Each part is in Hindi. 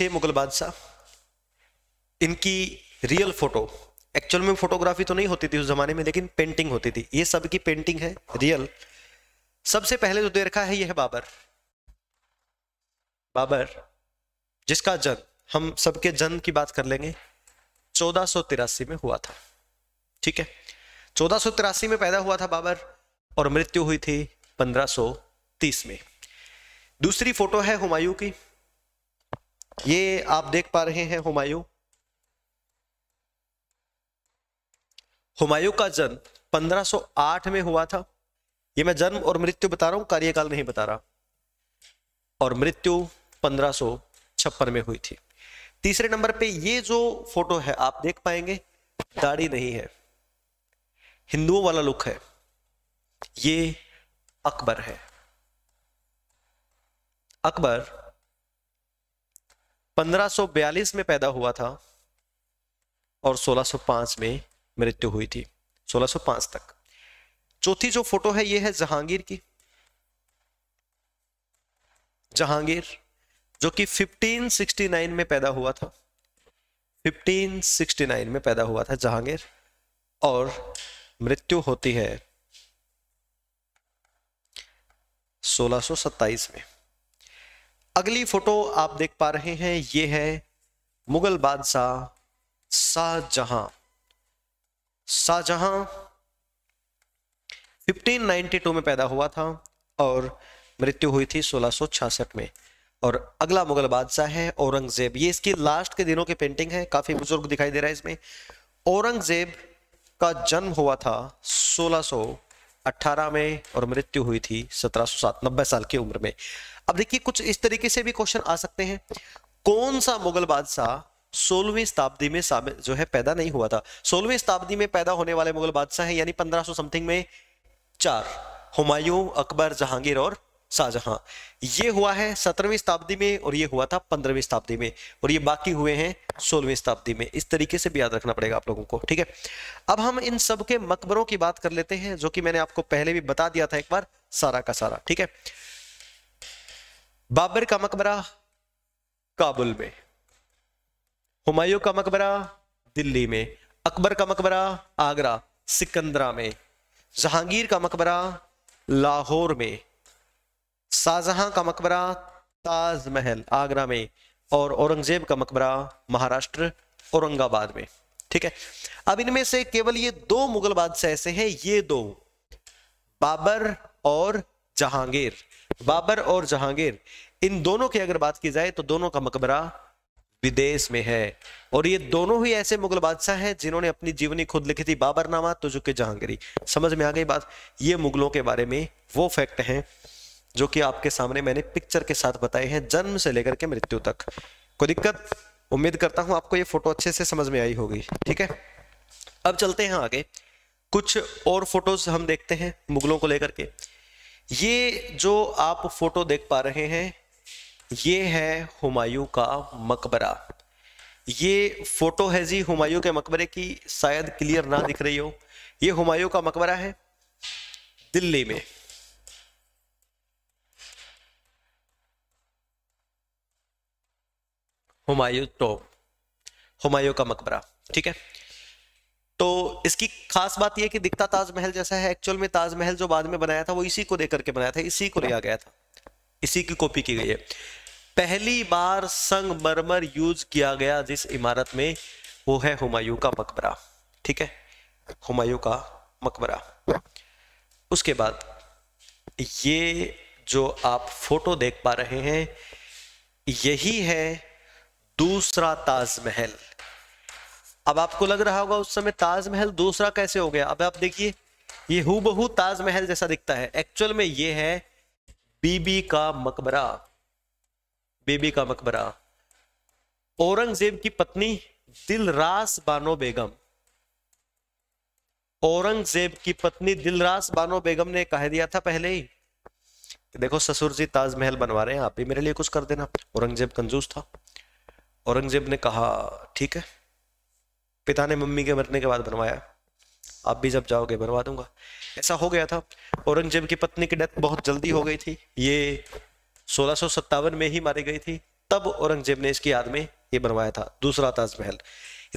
छः मुगल बादशाह इनकी रियल फोटो एक्चुअल में फोटोग्राफी तो नहीं होती थी उस जमाने में लेकिन पेंटिंग होती थी ये सब की पेंटिंग है रियल सबसे पहले जो दे रखा है यह है बाबर बाबर जिसका जन्म हम सबके जन्म की बात कर लेंगे चौदह में हुआ था ठीक है चौदह में पैदा हुआ था बाबर और मृत्यु हुई थी 1530 में दूसरी फोटो है हुमायूं की ये आप देख पा रहे हैं हुमायूं हुमायूं का जन्म 1508 में हुआ था ये मैं जन्म और मृत्यु बता रहा हूं कार्यकाल नहीं बता रहा और मृत्यु पंद्रह में हुई थी तीसरे नंबर पे ये जो फोटो है आप देख पाएंगे दाढ़ी नहीं है हिंदुओं वाला लुक है ये अकबर है अकबर 1542 में पैदा हुआ था और 1605 में मृत्यु हुई थी 1605 तक चौथी जो फोटो है ये है जहांगीर की जहांगीर जो कि 1569 में पैदा हुआ था 1569 में पैदा हुआ था जहांगीर और मृत्यु होती है 1627 में अगली फोटो आप देख पा रहे हैं ये है मुगल बादशाह शाहजहां शाहजहां 1592 में पैदा हुआ था और मृत्यु हुई थी 1666 में और अगला मुगल बादशाह है औरंगजेब ये इसकी लास्ट के दिनों की पेंटिंग है काफी बुजुर्ग दिखाई दे रहा है इसमें औरंगजेब का जन्म हुआ था 1618 में और मृत्यु हुई थी सत्रह नब्बे साल की उम्र में अब देखिए कुछ इस तरीके से भी क्वेश्चन आ सकते हैं कौन सा मुगल बादशाह सोलहवीं शताब्दी में जो है पैदा नहीं हुआ था सोलहवीं शताब्दी में पैदा होने वाले मुगल बादशाह है यानी पंद्रह समथिंग में चार हुमायूं अकबर जहांगीर और शाहजहां ये हुआ है सत्रहवीं शताब्दी में और ये हुआ था पंद्रहवीं शताब्दी में और ये बाकी हुए हैं सोलहवीं शताब्दी में इस तरीके से भी याद रखना पड़ेगा आप लोगों को ठीक है अब हम इन सबके मकबरों की बात कर लेते हैं जो कि मैंने आपको पहले भी बता दिया था एक बार सारा का सारा ठीक है बाबर का मकबरा काबुल में हुमायूं का मकबरा दिल्ली में अकबर का मकबरा आगरा सिकंदरा में जहांगीर का मकबरा लाहौर में शाहजहां का मकबरा ताजमहल आगरा में और औरंगजेब का मकबरा महाराष्ट्र औरंगाबाद में ठीक है अब इनमें से केवल ये दो मुगल बादशाह ऐसे हैं ये दो बाबर और जहांगीर बाबर और जहांगीर इन दोनों की अगर बात की जाए तो दोनों का मकबरा विदेश में है और ये दोनों ही ऐसे मुगल बादशाह हैं जिन्होंने अपनी जीवनी खुद लिखी थी बाबर नामा तो तुजुक जहांगीरी समझ में आ गई बात ये मुगलों के बारे में वो फैक्ट हैं जो कि आपके सामने मैंने पिक्चर के साथ बताए हैं जन्म से लेकर के मृत्यु तक कोई दिक्कत उम्मीद करता हूं आपको ये फोटो अच्छे से समझ में आई होगी ठीक है अब चलते हैं आगे कुछ और फोटोज हम देखते हैं मुगलों को लेकर के ये जो आप फोटो देख पा रहे हैं ये है हुमायूं का मकबरा ये फोटो है जी हुमायूं के मकबरे की शायद क्लियर ना दिख रही हो ये हुमायूं का मकबरा है दिल्ली में हुमायूं टॉप तो, हुमायूं का मकबरा ठीक है तो इसकी खास बात यह कि दिखता ताजमहल जैसा है एक्चुअल में ताजमहल जो बाद में बनाया था वो इसी को देकर करके बनाया था इसी को लिया गया था इसी की कॉपी की गई है पहली बार संगमरमर यूज किया गया जिस इमारत में वो है हुमायूं का मकबरा ठीक है हुमायूं का मकबरा उसके बाद ये जो आप फोटो देख पा रहे हैं यही है दूसरा ताजमहल अब आपको लग रहा होगा उस समय ताजमहल दूसरा कैसे हो गया अब आप देखिए ये हूबहू ताजमहल जैसा दिखता है एक्चुअल में ये है बीबी का मकबरा बीबी का मकबरा औरंगजेब की पत्नी दिलरास बानो बेगम औरंगजेब की पत्नी दिलरास बानो बेगम ने कह दिया था पहले ही कि देखो ससुर जी ताजमहल बनवा रहे हैं आप भी मेरे लिए कुछ कर देना औरंगजेब कंजूस था औरंगजेब ने कहा ठीक है पिता ने मम्मी के मरने के बाद बनवाया आप भी जब जाओगे बनवा दूंगा ऐसा हो गया था औरंगजेब की पत्नी की डेथ बहुत जल्दी हो गई थी ये सोलह में ही मारी गई थी तब औरंगजेब ने इसकी याद में ये बनवाया था दूसरा ताजमहल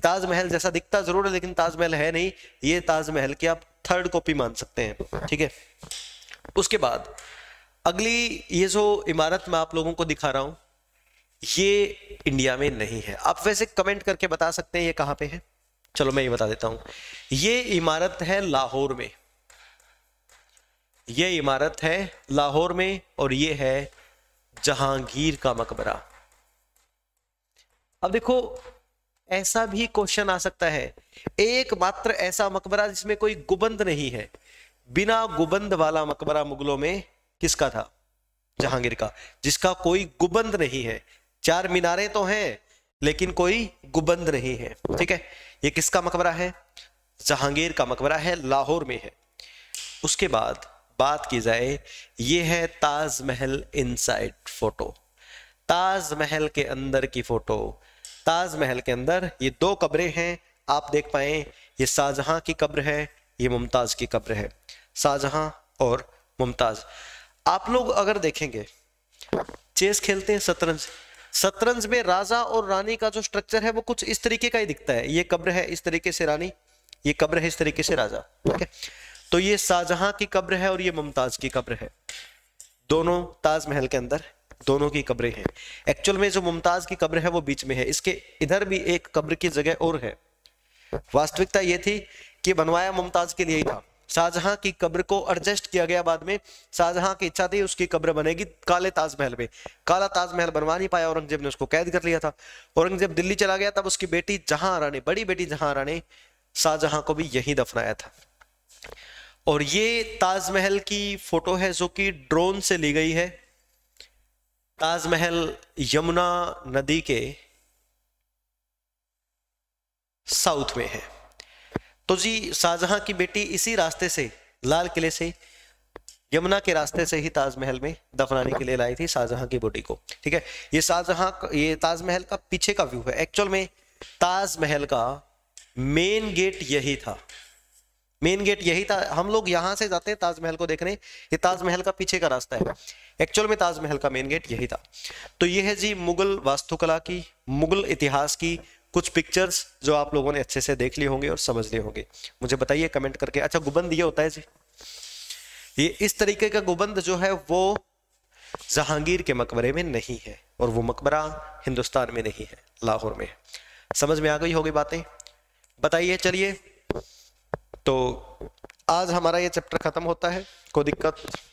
ताजमहल जैसा दिखता जरूर है लेकिन ताजमहल है नहीं ये ताजमहल की आप थर्ड कॉपी मान सकते हैं ठीक है उसके बाद अगली ये जो इमारत मैं आप लोगों को दिखा रहा हूं ये इंडिया में नहीं है आप वैसे कमेंट करके बता सकते हैं ये कहाँ पे है चलो मैं ये बता देता हूं ये इमारत है लाहौर में ये इमारत है लाहौर में और ये है जहांगीर का मकबरा अब देखो ऐसा भी क्वेश्चन आ सकता है एकमात्र ऐसा मकबरा जिसमें कोई गुबंद नहीं है बिना गुबंद वाला मकबरा मुगलों में किसका था जहांगीर का जिसका कोई गुबंद नहीं है चार मीनारे तो हैं लेकिन कोई गुबंद नहीं है ठीक है ये किसका मकबरा है जहांगीर का मकबरा है लाहौर में है उसके बाद बात की जाए ये है ताजमहल इनसाइड फोटो ताजमहल के अंदर की फोटो ताजमहल के अंदर ये दो कब्रें हैं आप देख पाए ये शाहजहां की कब्र है ये मुमताज की कब्र है शाहजहां और मुमताज आप लोग अगर देखेंगे चेस खेलते हैं शतरंज शतरंज में राजा और रानी का जो स्ट्रक्चर है वो कुछ इस तरीके का ही दिखता है ये कब्र है इस तरीके से रानी ये कब्र है इस तरीके से राजा ठीक है तो ये शाहजहां की कब्र है और ये मुमताज की कब्र है दोनों ताजमहल के अंदर दोनों की कब्रें हैं एक्चुअल में जो मुमताज की कब्र है वो बीच में है इसके इधर भी एक कब्र की जगह और है वास्तविकता ये थी कि बनवाया मुमताज के लिए ही था शाहजहां की कब्र को एडजस्ट किया गया बाद में शाहजहां की इच्छा थी उसकी कब्र बनेगी काले ताजमहल में काला ताजमहल बनवा नहीं पाया औरंगजेब ने उसको कैद कर लिया था औरंगजेब दिल्ली चला गया तब उसकी बेटी जहां रानी बड़ी बेटी जहां ने शाहजहां को भी यहीं दफनाया था और ये ताजमहल की फोटो है जो कि ड्रोन से ली गई है ताजमहल यमुना नदी के साउथ में है तो जी शाहजहां की बेटी इसी रास्ते से लाल किले से यमुना के रास्ते से ही ताजमहल में दफनाने के लिए लाई थी शाहजहां की बॉडी को ठीक है ये शाहजहां ये ताजमहल का पीछे का व्यू है एक्चुअल में ताजमहल का मेन गेट यही था मेन गेट यही था हम लोग यहां से जाते हैं ताजमहल को देखने ये ताजमहल का पीछे का रास्ता है एक्चुअल में ताजमहल का मेन गेट यही था तो ये है जी मुगल वास्तुकला की मुगल इतिहास की कुछ पिक्चर्स जो आप लोगों ने अच्छे से देख लिए होंगे और समझ लिए होंगे मुझे बताइए कमेंट करके अच्छा गुबंद ये होता है जी ये इस तरीके का गुबंद जो है वो जहांगीर के मकबरे में नहीं है और वो मकबरा हिंदुस्तान में नहीं है लाहौर में है समझ में आ गई होगी बातें बताइए चलिए तो आज हमारा ये चैप्टर खत्म होता है कोई दिक्कत